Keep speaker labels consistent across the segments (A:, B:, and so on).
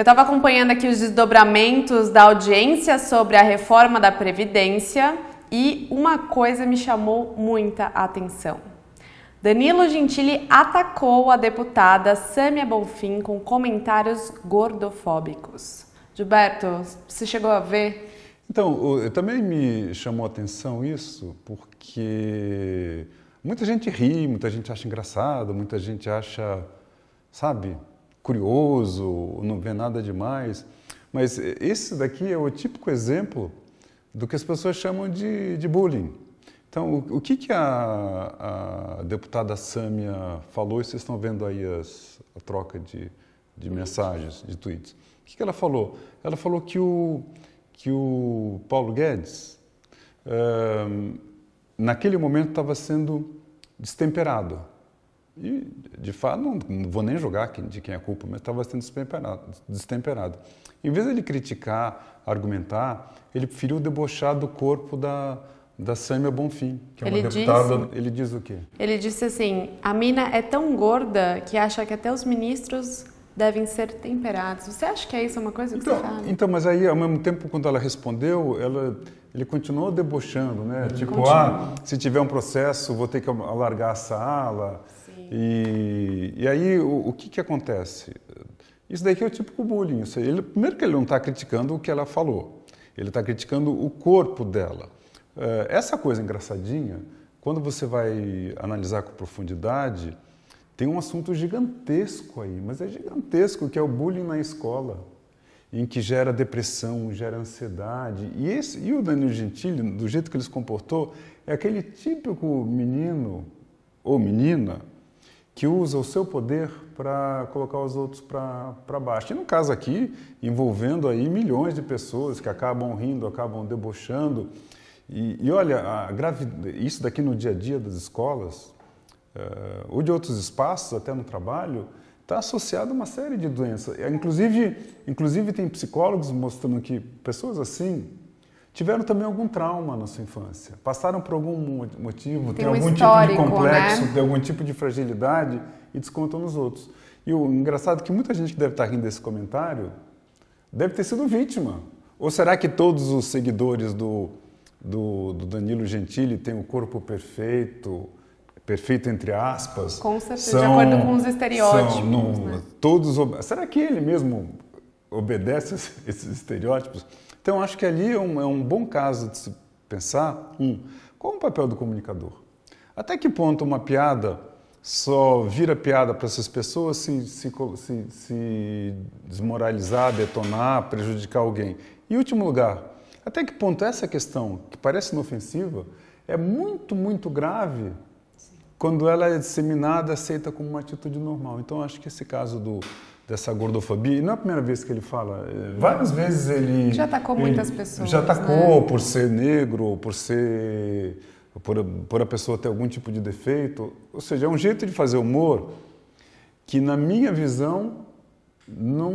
A: Eu estava acompanhando aqui os desdobramentos da audiência sobre a reforma da Previdência e uma coisa me chamou muita atenção. Danilo Gentili atacou a deputada Sâmia Bonfim com comentários gordofóbicos. Gilberto, você chegou a ver?
B: Então, também me chamou a atenção isso, porque muita gente ri, muita gente acha engraçado, muita gente acha, sabe, curioso, não vê nada demais. Mas esse daqui é o típico exemplo do que as pessoas chamam de, de bullying. Então, o, o que, que a, a, deputada Sâmia falou? E vocês estão vendo aí as, a troca de, de mensagens, de tweets. O que, que ela falou? Ela falou que o, que o Paulo Guedes, naquele momento, estava sendo destemperado e, de fato, não, não vou nem julgar de quem é a culpa, mas estava sendo destemperado, destemperado. Em vez de ele criticar, argumentar, ele preferiu debochar do corpo da, da Sâmia Bonfim, que é uma ele deputada. Disse, ele diz o quê?
A: Ele disse assim: a mina é tão gorda que acha que até os ministros devem ser temperados. Você acha que é isso uma coisa que então, você fala?
B: Então, mas aí, ao mesmo tempo, quando ela respondeu, ela, ele continuou debochando, né? Ele tipo, continua. ah, se tiver um processo, vou ter que alargar a sala. E, e aí, o, o, que, que acontece? Isso daí é o típico bullying. Isso aí, ele, primeiro que ele não está criticando o que ela falou, ele está criticando o corpo dela. Eh, essa coisa engraçadinha, quando você vai analisar com profundidade, tem um assunto gigantesco aí, mas é gigantesco, que é o bullying na escola, em que gera depressão, gera ansiedade. E, esse, e o Danilo Gentili, do jeito que ele se comportou, é aquele típico menino ou menina que usa o seu poder para colocar os outros para baixo. E no caso aqui, envolvendo aí milhões de pessoas que acabam rindo, acabam debochando. E, e olha, grave... isso daqui no dia a dia das escolas, uh, ou de outros espaços, até no trabalho, está associado a uma série de doenças. Inclusive, inclusive tem psicólogos mostrando que pessoas assim, tiveram também algum trauma na sua infância, passaram por algum motivo, tem, tem um algum tipo de né? complexo, né? tem algum tipo de fragilidade e descontam nos outros. E o engraçado é que muita gente que deve estar rindo desse comentário deve ter sido vítima. Ou será que todos os seguidores do, do, do Danilo Gentili têm o corpo perfeito, perfeito entre aspas?
A: Com certeza, são, de acordo com os estereótipos. São, não, né?
B: todos, será que ele mesmo obedece esses estereótipos? Então, acho que ali é um, é um bom caso de se pensar, um, qual é o papel do comunicador? Até que ponto uma piada só vira piada para essas pessoas se, se, se, se desmoralizar, detonar, prejudicar alguém? E último lugar, até que ponto essa questão, que parece inofensiva, é muito, muito grave Sim. quando ela é disseminada, aceita como uma atitude normal. Então, acho que esse caso do, dessa gordofobia. E não é a primeira vez que ele fala. É, várias vezes ele. Já atacou ele, muitas pessoas. Já atacou né? por ser negro, por ser. Por, por a pessoa ter algum tipo de defeito. Ou seja, é um jeito de fazer humor que, na minha visão, não.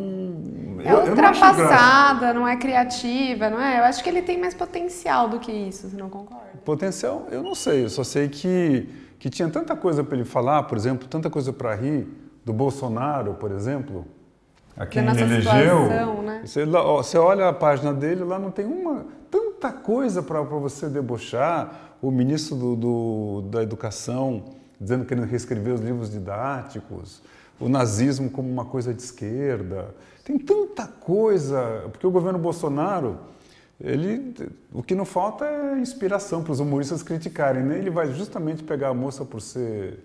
B: É eu, ultrapassada,
A: eu não, não, é criativa, não é? Eu acho que ele tem mais potencial do que isso, você não concorda?
B: Potencial, eu não sei, eu só sei que, que tinha tanta coisa para ele falar, por exemplo, tanta coisa para rir do Bolsonaro, por exemplo, a quem ele elegeu. né? você, você, olha a página dele, lá não tem uma tanta coisa para você debochar. O ministro do, do, da Educação dizendo que ele reescrever os livros didáticos, o nazismo como uma coisa de esquerda. Tem tanta coisa, porque o governo Bolsonaro, ele, o que não falta é inspiração para os humoristas criticarem. Né? Ele vai justamente pegar a moça por ser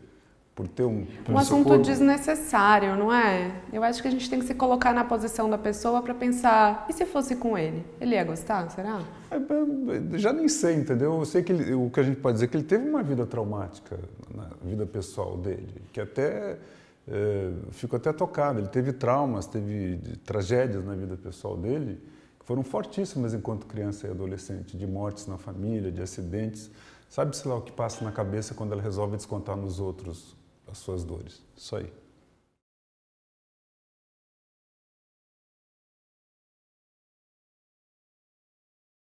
B: por ter um. Um assunto corpo.
A: desnecessário, não é? Eu acho que a gente tem que se colocar na posição da pessoa para pensar: e se fosse com ele? Ele ia gostar, será?
B: É, é, já nem sei, entendeu? Eu sei que ele, o que a gente pode dizer é que ele teve uma vida traumática na vida pessoal dele, que até. É, fico até tocado. Ele teve traumas, teve tragédias na vida pessoal dele que foram fortíssimas enquanto criança e adolescente, de mortes na família, de acidentes. Sabe-se lá o que passa na cabeça quando ela resolve descontar nos outros as suas dores. Isso aí.